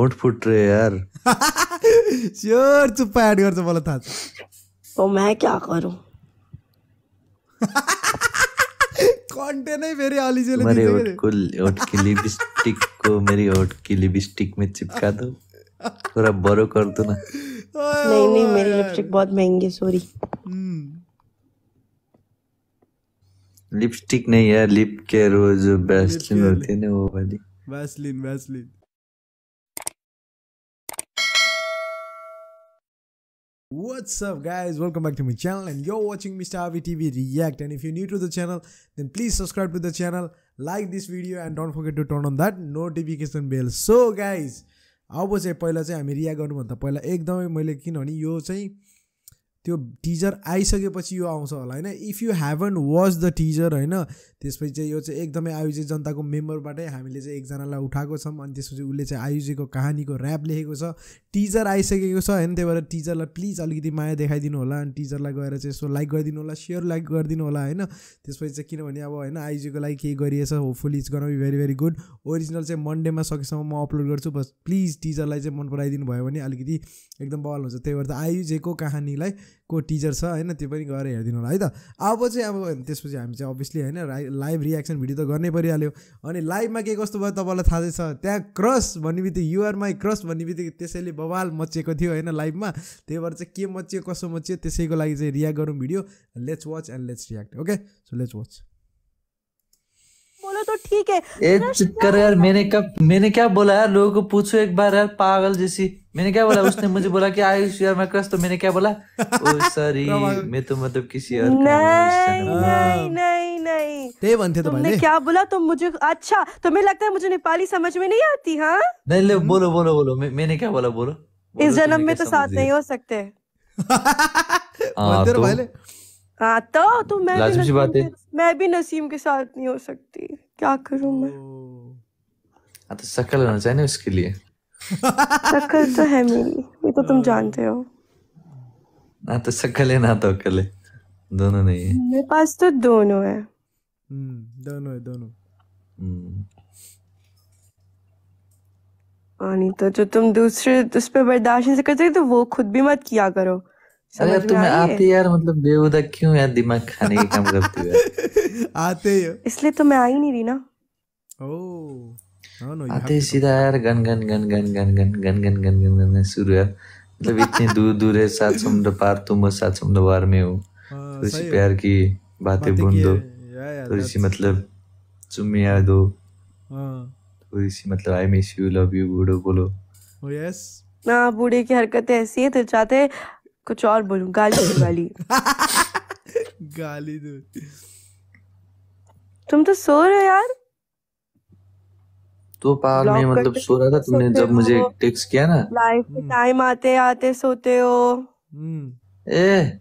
ओठ फुट रहे यार श्योर चुप्पा ऐड कर तो बोला था तो मैं क्या करूं नहीं मेरे आली जले मेरे ओठ को ओठ की लिपस्टिक को मेरी ओठ की लिपस्टिक में चिपका दो थोड़ा बड़ो कर दो ना नहीं नहीं मेरी लिपस्टिक बहुत महंगी है सॉरी लिपस्टिक नहीं यार लिप केयर वो जो वैसलिन होती है ना वो वाली Vaseline Vaseline What's up guys welcome back to my channel and you're watching Mr. avi TV React and if you're new to the channel then please subscribe to the channel like this video and don't forget to turn on that notification bell so guys अब चाहिँ पहिला pilot, हामी react गर्नुभन्दा पहिला एकदमै मैले किनभने यो त्यो टिजर आइसकेपछि यो आउँछ होला होइन if you haven't watch the teaser होइन त्यसपछि चाहिँ यो चाहिँ एकदमै आयुजी जनताको मेम्बरबाटै हामीले चाहिँ एकजनालाई उठाएको छौँ अनि त्यसपछि उसले चाहिँ आयुजीको कहानीको ऱ्याप लेखेको छ टिजर आइसकेको छ होइन त्यही भएर टिजरलाई प्लिज अलिकति माया देखाइदिनु होला अनि टिजरलाई गएर चाहिँ यसो लाइक गरिदिनु होला सेयर लाइक गरिदिनु होला होइन त्यसपछि चाहिँ किनभने अब होइन आयुजीको लागि केही गरिएछ hopefully it's gonna be very very good original चाहिँ मन्डेमा सकेसम्म म अपलोड गर्छु बस प्लिज टिजरलाई चाहिँ मन पराइदिनु भयो भने अलिकति एकदम बल हुन्छ त्यही भएर त आयुजेको कहानीलाई को टिजर छ होइन त्यो पनि गएर हेरिदिनु होला है त अब चाहिँ अब त्यसपछि हामी चाहिँ अभियसली होइन लाइभ रियाक्सन भिडियो त गर्नै परिहाल्यो अनि लाइभमा के कस्तो भयो तपाईँलाई थाहा छ त्यहाँ क्रस भन्ने बित्तिकै युआर माई क्रस भन्ने बित्तिकै त्यसैले बवाल मचिएको थियो होइन लाइभमा त्यही भएर चाहिँ के मचियो कसो मचियो त्यसैको लागि चाहिँ रियाक्ट गरौँ video let's watch and let's react okay so let's watch बोलो तो ठीक है ए यार मैंने कब मैंने क्या बोला यार लोगों को पूछो एक बार यार पागल जैसी मैंने क्या बोला उसने मुझे बोला कि आई शेयर माय क्रश तो मैंने क्या बोला ओ सॉरी मैं तो मतलब किसी और का नहीं हाँ। नहीं नहीं नहीं ते बनते तो तुमने क्या बोला तो मुझे अच्छा तुम्हें लगता है मुझे नेपाली समझ में नहीं आती हाँ नहीं ले हम्म। बोलो बोलो बोलो मैंने क्या बोला बोलो इस तो जन्म में तो साथ नहीं हो सकते तो हाँ, तो हाँ तो तो मैं भी बात है मैं भी नसीम के साथ नहीं हो सकती क्या करूँ मैं हाँ, तो सकल होना चाहिए उसके लिए शक्ल तो है मेरी ये तो तुम हाँ। जानते हो ना तो शक्ल है ना तो अकल है दोनों नहीं है मेरे पास तो दोनों है हम्म, दोनों है दोनों नहीं हम्म। तो जो तुम दूसरे उस पर बर्दाश्त नहीं करते तो वो खुद भी मत किया करो अरे तुम्हें आती यार मतलब बेहुदा क्यों यार दिमाग खाने के काम करती है आते हो इसलिए तो मैं आई नहीं रही ना ओ आते ही सीधा यार gun gun gun gun gun gun gun gun gun gun gun gun शुरू है मतलब इतने दूर दूर है सात समुद्र पार तुम और सात समुद्र पार में हो थोड़ी सी प्यार की बातें बुन दो थोड़ी सी मतलब चुम्मिया दो थोड़ी सी मतलब I miss you love you बूढ़ो बोलो यस ना बूढ़े की हरकतें ऐसी है तो चाहते कुछ और बोलू गाली दो गाली गाली दो तुम तो सो रहे हो यार तो पागल मैं मतलब सो रहा था तुमने जब मुझे टेक्स्ट किया ना लाइफ के हम्म। टाइम आते आते सोते हो हम्म। ए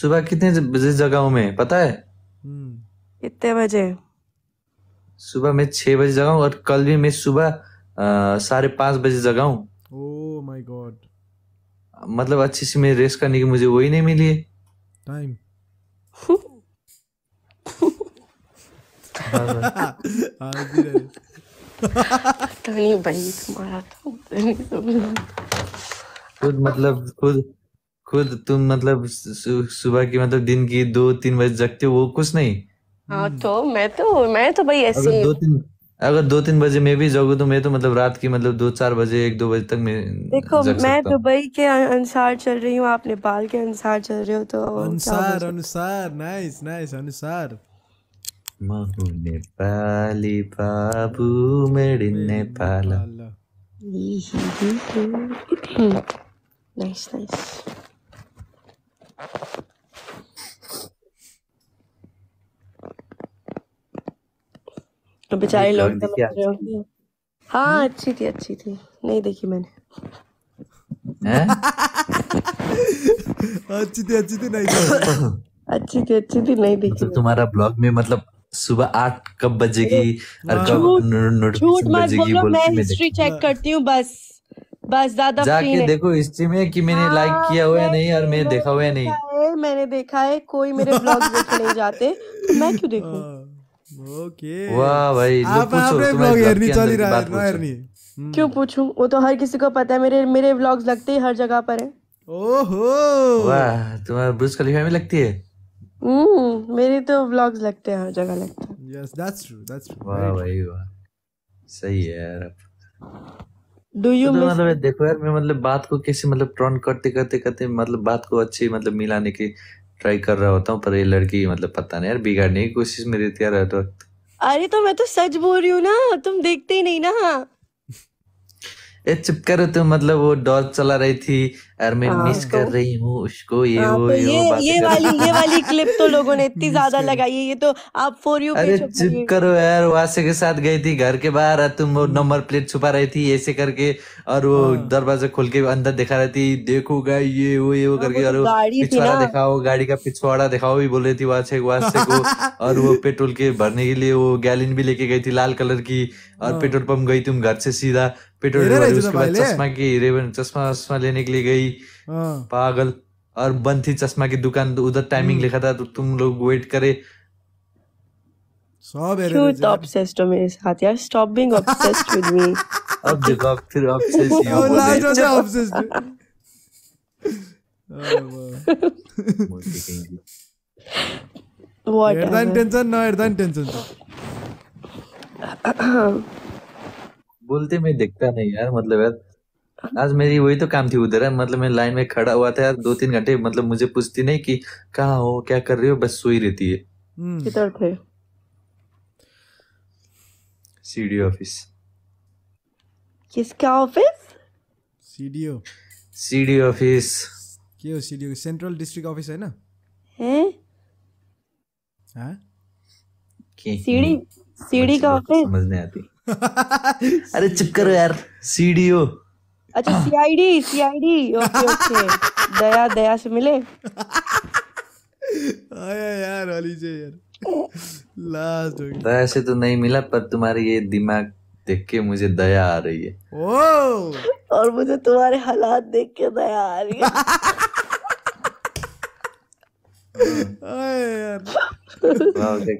सुबह कितने बजे जगा हूँ मैं पता है हम्म। कितने बजे सुबह मैं छह बजे जगा हूँ और कल भी मैं सुबह साढ़े पांच बजे जगा हूँ oh my मतलब अच्छे से मैं रेस्ट करने की मुझे वही नहीं मिली है टाइम हाँ तो खुद मतलब खुद खुद तुम मतलब सुबह की मतलब दिन की दो तीन बजे जगते हो वो कुछ नहीं हाँ तो मैं तो मैं तो भाई ऐसे दो तीन अगर दो तीन बजे मैं भी जाऊँ तो मैं तो मतलब रात की मतलब दो चार बजे एक दो बजे तक मैं देखो मैं दुबई तो के अनुसार चल रही हूँ आप नेपाल के अनुसार चल रहे हो तो अनुसार अनुसार नाइस नाइस अनुसार महु नेपाली तो बेचारे लोग हाँ हम्म। अच्छी थी अच्छी थी नहीं देखी मैंने अच्छी थी अच्छी थी नहीं अच्छी थी अच्छी थी नहीं देखी मतलब तुम्हारा ब्लॉग में मतलब सुबह आठ कब बजेगी और कब नोटिफिकेशन बजेगी बोलो मैं हिस्ट्री चेक करती हूँ बस बस ज्यादा जाके देखो हिस्ट्री में कि मैंने लाइक हाँ, किया हुआ है नहीं और मैंने देखा हुआ है नहीं मैंने देखा है कोई मेरे ब्लॉग देख नहीं जाते तो मैं क्यों देखूं हाँ, ओके वाह भाई आप पूछो ब्लॉग एरनी चल रहा है एरनी हम्म। क्यों पूछूं वो तो हर किसी को पता है मेरे मेरे व्लॉग्स लगते हैं हर जगह पर है ओहो वाह तुम्हारे ब्रूस खलीफा में लगती है हम्म मेरे तो व्लॉग्स लगते हैं हर जगह लगते हैं yes that's true that's true वाह भाई वाह सही है यार डू यू तो, तो मतलब देखो यार मैं मतलब बात को कैसे मतलब ट्रोन करते करते करते मतलब बात को अच्छी मतलब मिलाने की ट्राई कर रहा होता हूँ पर ये लड़की मतलब पता नहीं यार बिगाड़ने की कोशिश में रहती है हर वक्त अरे तो मैं तो सच बोल रही हूँ ना तुम देखते ही नहीं ना ए चुप करो तुम तो मतलब वो डॉल चला रही थी यार मैं मिस हाँ, तो, कर रही हूँ उसको ये आ, हाँ, वो तो ये ये, ये वाली ये वाली क्लिप तो लोगों ने इतनी ज्यादा लगाई है ये तो आप फॉर यू अरे चुप करो यार वासे के साथ गई थी घर के बाहर तुम वो नंबर हम्म। प्लेट छुपा रही थी ऐसे करके और वो हाँ। दरवाजा खोल के अंदर दिखा रही थी देखोगा ये वो ये वो करके और तो पिछवाड़ा दिखाओ गाड़ी का पिछवाड़ा दिखाओ भी बोल रही थी वासे वासे को और वो पेट्रोल के भरने के लिए वो गैलिन भी लेके गई थी लाल कलर की और पेट्रोल पंप गई तुम घर से सीधा पेट्रोल तो उसके बाद चश्मा की रेवन चश्मा वश्मा लेने के लिए गई हाँ। पागल और बंद थी चश्मा की दुकान तो उधर टाइमिंग हम्म। लिखा था तो तुम लोग वेट करे सब एरर ऑब्सेस्ड हो मेरे साथ यार stop being obsessed with me अब देखो फिर ऑब्सेस्ड हो ऑब्सेस्ड व्हाट टेंशन टेंशन बोलते मैं देखता नहीं यार मतलब यार आज मेरी वही तो काम थी उधर है मतलब मैं लाइन में खड़ा हुआ था यार दो तीन घंटे मतलब मुझे पूछती नहीं कि कहाँ हो क्या कर रही हो बस सोई रहती है हम्म। किधर थे सीडीओ ऑफिस किसका ऑफिस सीडीओ सीडीओ ऑफिस क्यों सीडीओ सेंट्रल डिस्ट्रिक्ट ऑफिस है ना है हाँ सीडी सीडी का ऑफिस समझ नहीं आती अरे चुप करो यार सीडीओ अच्छा CID CID okay okay Daya Daya से मिले आया यार वाली जे यार लास्ट हो गया दया से तो नहीं मिला पर तुम्हारे ये दिमाग देख के मुझे दया आ रही है ओ और मुझे तुम्हारे हालात देख के दया आ रही है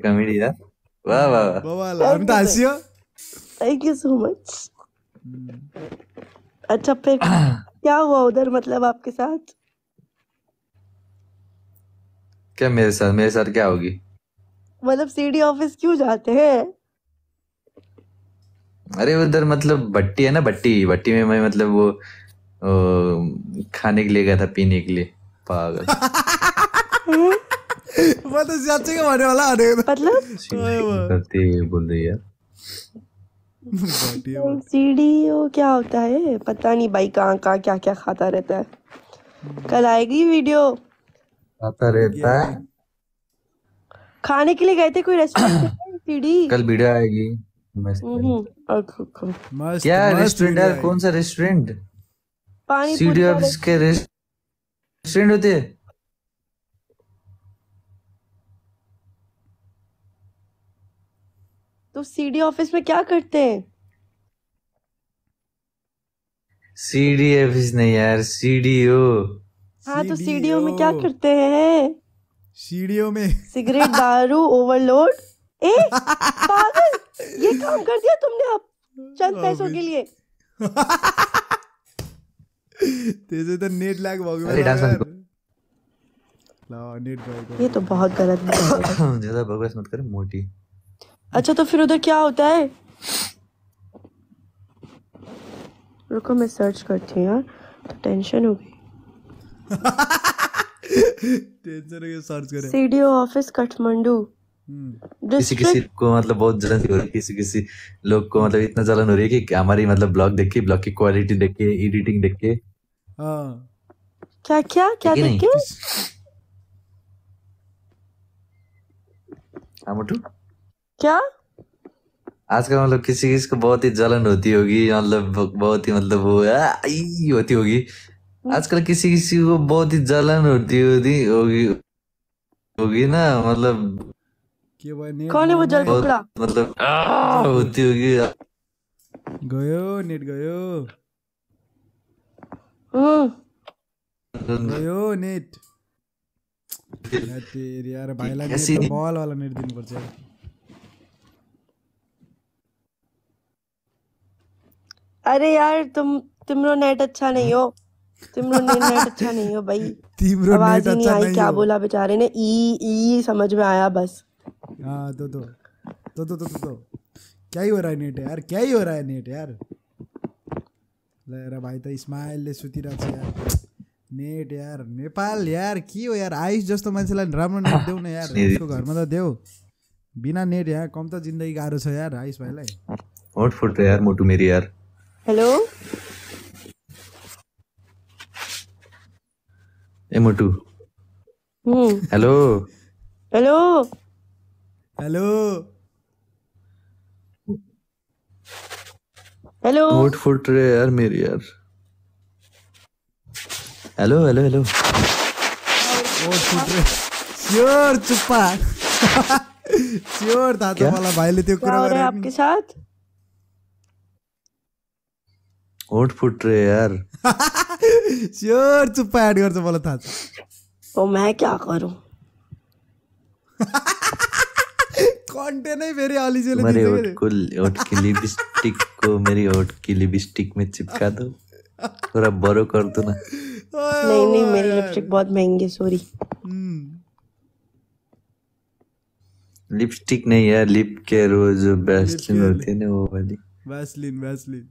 यार वाह वाह वाह वाह थैंक यू सो मच अच्छा फिर क्या हुआ उधर मतलब आपके साथ क्या मेरे साथ मेरे साथ क्या होगी मतलब सीडी ऑफिस क्यों जाते हैं अरे उधर मतलब बट्टी है ना बट्टी बट्टी में मैं मतलब वो वो खाने के लिए गया था पीने के लिए पागल मतलब अच्छे के मारने वाला आ रहे मतलब बोल रही है वो क्या होता है पता नहीं भाई कहाँ कहाँ क्या क्या खाता रहता है हम्म। कल आएगी वीडियो खाता रहता है खाने के लिए गए थे कोई रेस्टोरेंट सीढ़ी कल वीडियो आएगी मस्त हम्म, हम्म। क्या रेस्टोरेंट कौन सा रेस्टोरेंट पानी और रेस्टोरेंट होते हैं तो सीडी ऑफिस में क्या करते हैं सीडी ऑफिस नहीं यार सीडीओ हाँ तो सीडीओ में क्या करते हैं सीडीओ में सिगरेट दारू ओवरलोड ए पागल ये काम कर दिया तुमने अब चंद पैसों के लिए तेरे तो नेट लैग हो गया डांस मत ये तो बहुत गलत है ज्यादा बकवास मत कर मोटी अच्छा तो फिर उधर क्या होता है रुको मैं सर्च करती हूँ तो टेंशन हो गई टेंशन हो गई सर्च करें सीडीओ ऑफिस काठमांडू किसी किसी को मतलब बहुत जलन हो रही है किसी किसी लोग को मतलब इतना जलन हो रही है कि हमारी मतलब ब्लॉग देख के ब्लॉग की क्वालिटी देख के एडिटिंग देख के हाँ क्या क्या क्या देख के हम उठू क्या आजकल मतलब किसी किसी को बहुत ही जलन होती होगी मतलब बहुत ही मतलब वो आई होती होगी हम्म। आजकल किसी किसी को बहुत ही जलन होती होती होगी होगी ना मतलब कौन है वो जल टुकड़ा मतलब होती होगी गयो नेट गयो हम्म। गयो नेट यार यार भाईलाई बॉल वाला नेट दिन दिनुपर्छ अरे यार तुम तुमरो नेट अच्छा नहीं हो तिम्रो नेट अच्छा नहीं हो भाई तिम्रो नेट अच्छा नहीं आई क्या बोला बेचारे ने ई ई समझ में आया बस हाँ तो तो तो तो तो तो तो क्या ही हो रहा है नेट यार क्या ही हो रहा है नेट यार लेरा भाई तो इस्माइल ले सुती सुतिरहेको छ यार नेट यार नेपाल यार की हो यार आयुष जस्तो मान्छेलाई राम्रो नेट देऊ न यार उसको घरमा त देऊ बिना नेट यार कम त जिन्दगी गाह्रो छ यार आयुष भाइलाई होट फुट यार मोटु मेरी यार हेलो ए मोटू हेलो हेलो हेलो हेलो फुट फुट रे यार मेरी यार हेलो हेलो हेलो श्योर चुप्पा श्योर तातो वाला भाई लेते हो हो क्या रहा है आपके साथ होठ फुट रहे यार श्योर चुप्पा ऐड कर तो बोला था तो मैं क्या करूं कंटेंट नहीं मेरे आली जले मेरे होठ को होठ की लिपस्टिक को मेरी होठ की लिपस्टिक में चिपका दो थोड़ा बरो कर दो ना नहीं नहीं मेरी लिपस्टिक बहुत महंगी है सॉरी लिपस्टिक हम्म। नहीं यार लिप केयर वो जो वैसलिन होती है ना वो वाली वैसलीन वैसलीन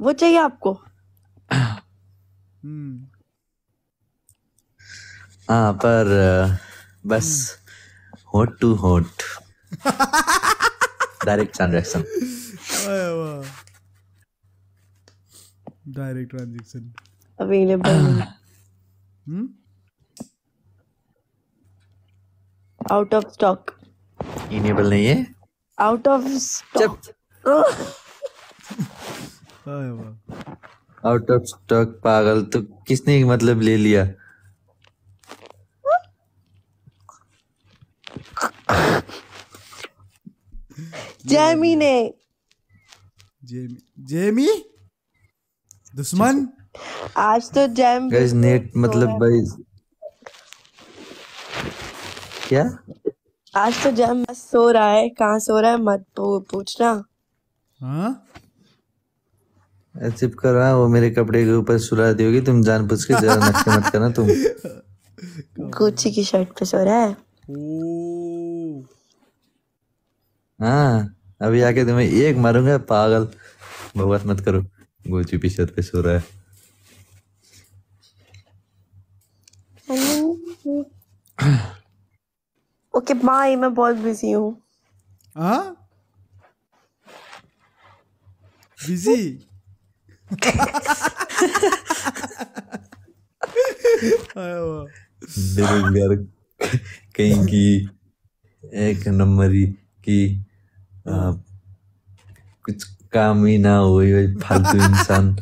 वो चाहिए आपको हम्म। हाँ पर बस होट टू होट direct transaction direct transaction available out of stock enable नहीं है out of stock out of stock पागल तो किसने मतलब ले लिया जेमी ने जेमी जेमी दुश्मन आज तो जैम गाइस नेट तो मतलब भाई क्या आज तो जैम बस सो रहा है कहाँ सो रहा है मत पूछना हाँ कर रहा वो मेरे कपड़े के ऊपर सुला दी होगी तुम जान पूछ के जरा नक्शे मत करना तुम गुच्ची की शर्ट पे सो रहा है हाँ अभी आके तुम्हें एक मारूंगा पागल भगवत मत करो गुच्ची की शर्ट पे सो रहा है ओके बाय मैं बहुत बिजी हूँ हाँ बिजी बेरोजगार कहीं की एक नंबर की आ, कुछ काम ही ना हो फालतू इंसान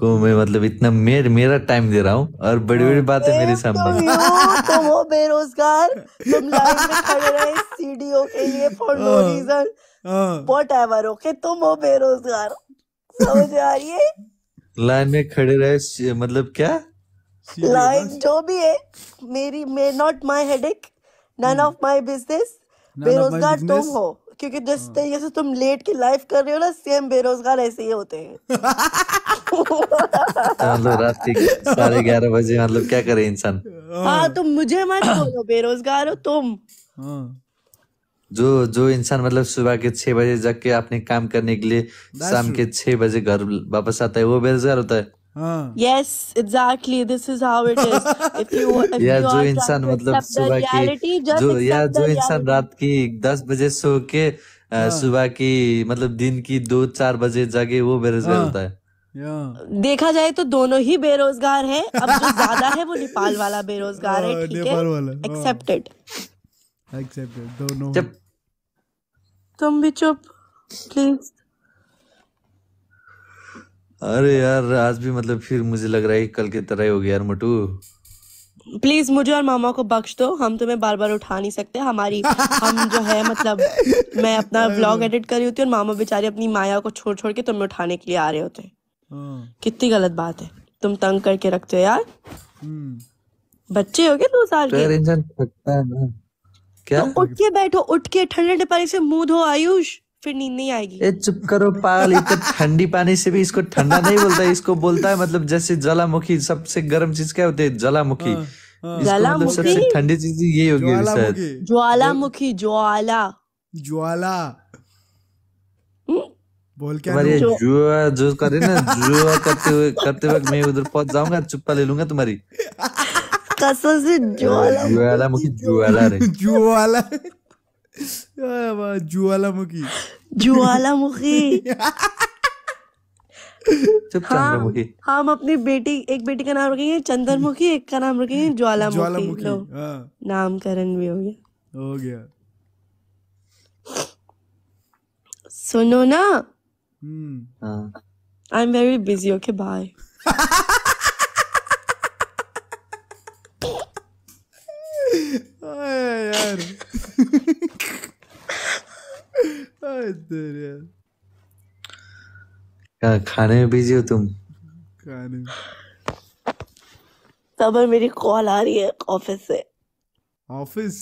को मैं मतलब इतना मेर, मेरा टाइम दे रहा हूँ और बड़ी बड़ी बातें मेरे सामने तो तो वो बेरोजगार तुम लाइन में खड़े रहे सीडीओ के लिए for no reason whatever okay तुम हो बेरोजगार समझ आ रही है लाइन में खड़े रहे मतलब क्या लाइन जो भी है मेरी may not my headache none of my business बेरोजगार तुम हो क्योंकि जिस हाँ। तरीके से तुम लेट के लाइफ कर रहे हो ना सेम बेरोजगार ऐसे ही होते हैं तो मतलब रात के साढ़े ग्यारह बजे मतलब क्या करे इंसान हाँ तुम तो मुझे मत बोलो बेरोजगार हो तुम हाँ। जो जो इंसान मतलब सुबह के छह बजे जग के अपने काम करने के लिए शाम के छह बजे घर वापस आता है वो बेरोजगार होता है yes exactly this is how it is if you या मतलब जो इंसान मतलब सुबह की जो या जो इंसान रात की दस बजे सो के हाँ। सुबह की मतलब दिन की दो चार बजे जागे वो बेरोजगार हाँ। होता है देखा जाए तो दोनों ही बेरोजगार हैं अब जो ज्यादा है वो नेपाल वाला बेरोजगार है हाँ, ठीक है एक्सेप्टेड एक्सेप्टेड दोनों तुम भी चुप प्लीज अरे यार आज भी मतलब फिर मुझे लग रहा है कल की तरह ही हो गया यार मटू प्लीज मुझे और मामा को बख्श दो हम तुम्हें बार बार उठा नहीं सकते हमारी हम जो है मतलब मैं अपना ब्लॉग एडिट कर रही होती और मामा बेचारे अपनी माया को छोड़ छोड़ के तुम्हें उठाने के लिए आ रहे होते हाँ। कितनी गलत बात है तुम तंग करके रखते हो यार हम्म। बच्चे हो गए दो साल के तो इंसान थकता है ना क्या तो उठ के बैठो उठ के ठंडे पानी से मुंह धो आयुष फिर नींद नहीं आएगी ए चुप करो पागल इतना ठंडी पानी से भी इसको ठंडा नहीं बोलता इसको बोलता है मतलब जैसे ज्वालामुखी सबसे गर्म चीज क्या होती है ज्वालामुखी हाँ, हाँ। मतलब ज्वालामुखी सबसे ठंडी चीज तो यही होगी शायद ज्वालामुखी ज्वाला ज्वाला हम्म? बोल क्या तुम्हारी जुआ जो करे ना जुआ करते हुए करते वक्त मैं उधर पहुंच जाऊंगा चुप्पा ले लूंगा तुम्हारी कसम से ज्वाला ज्वालामुखी ज्वाला रे ज्वाला ज्वालामुखी ज्वालामुखी चुप चंद्रमुखी हाँ, हम अपनी बेटी एक बेटी का नाम रखेंगे चंद्रमुखी एक का नाम रखेंगे ज्वालामुखी ज्वालामुखी हाँ। नामकरण भी हो गया हो गया सुनो ना I am very busy okay bye Claro. Ai, Deus. क्या खाने में बिजी हो तुम खाने तब मेरी कॉल आ रही है ऑफिस से ऑफिस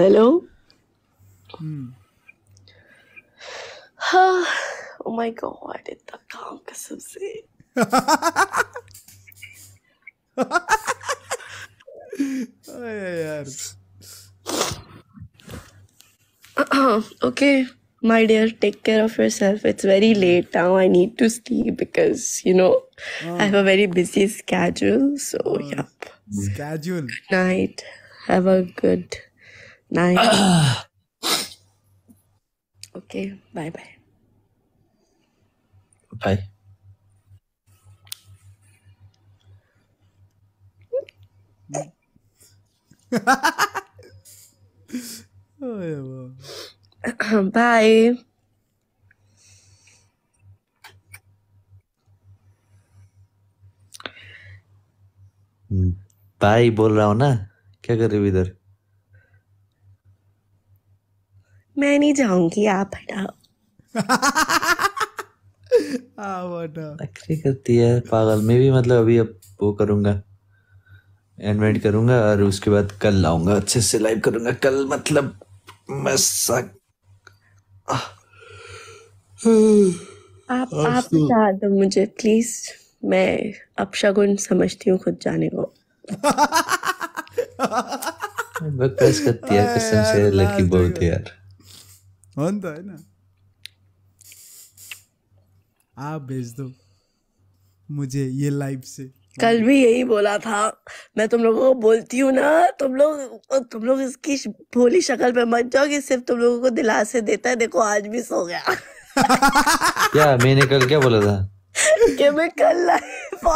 हेलो हम्म, हम्म। हाँ ओ माय गॉड इतना काम कसम से यार okay my dear take care of yourself it's very late now i need to sleep because you know oh. i have a very busy schedule so oh. yep schedule good night have a good night okay bye bye bye Bye. भाई बोल रहा हूँ ना क्या कर रहे हो इधर मैं नहीं जाऊंगी आप हटाओ हटाओ करती है पागल मैं भी मतलब अभी अब वो करूंगा इन्वाइट करूंगा और उसके बाद कल लाऊंगा अच्छे से लाइव करूंगा कल मतलब मैं सक... आप आप तो- बता दो मुझे प्लीज मैं अपशगुन समझती हूँ खुद जाने को बकवास करती है कसम से लकी बहुत यार होता है ना आप भेज दो मुझे ये लाइव से कल हम्म। भी यही बोला था मैं तुम लोगों को बोलती हूँ ना तुम लोग तुम लोग इसकी भोली शक्ल पे मत जाओ कि सिर्फ तुम लोगों को दिलासे देता है देखो आज भी सो गया क्या मैंने कल क्या बोला था कि मैं कल लाइव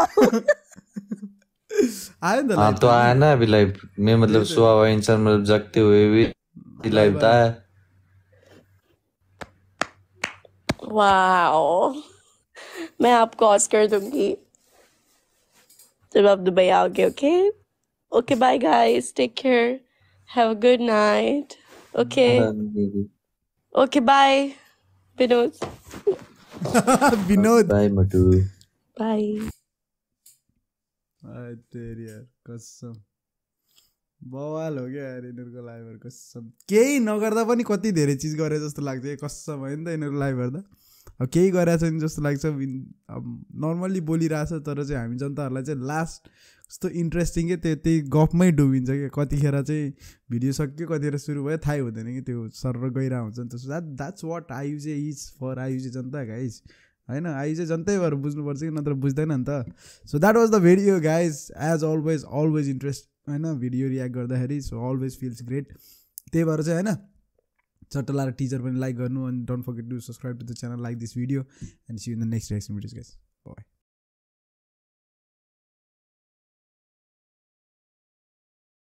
आया था हाँ तो आया ना अभी लाइव मैं मतलब सुबह हुआ इंसान मतलब जगते हुए भी लाइव हाँ, था वाओ मैं आपको ऑस्कर दूंगी to Rob Dubai okay okay bye guys take care have a good night okay okay bye Vinod Vinod bye मटू बाय आई तेरी यार कसम बवाल हो क्या यार यिनीहरूको लाइभ कसम केही नगर्दा पनि कति धेरै चिज गरे जस्तो लाग्छ कसम होइन त यिनीहरूको लाइभ हेर्दा केही गरेको छैन जस्तो लाग्छ अब नर्मल्ली छ तर चाहिँ हामी जनताहरूलाई चाहिँ लास्ट कस्तो इन्ट्रेस्टिङ के त्यो त्यही गफमै डुबिन्छ क्या कतिखेर चाहिँ भिडियो सक्यो कतिखेर सुरु भयो थाहै हुँदैन कि त्यो सर गइरहेको हुन्छ नि त द्याट द्याट्स वाट आयुजे इज फर आयुजे जनता गाइज होइन आयुजे जनतै भएर बुझ्नुपर्छ कि नत्र बुझ्दैन नि त so that was the video guys as always always interest होइन भिडियो रियाक्ट गर्दाखेरि सो अलवेज फिल्स ग्रेट त्यही भएर चाहिँ होइन चट्ट लाएर टिचर पनि लाइक गर्नु अनि don't forget to subscribe to the channel like this video and see in the next reaction videos guys by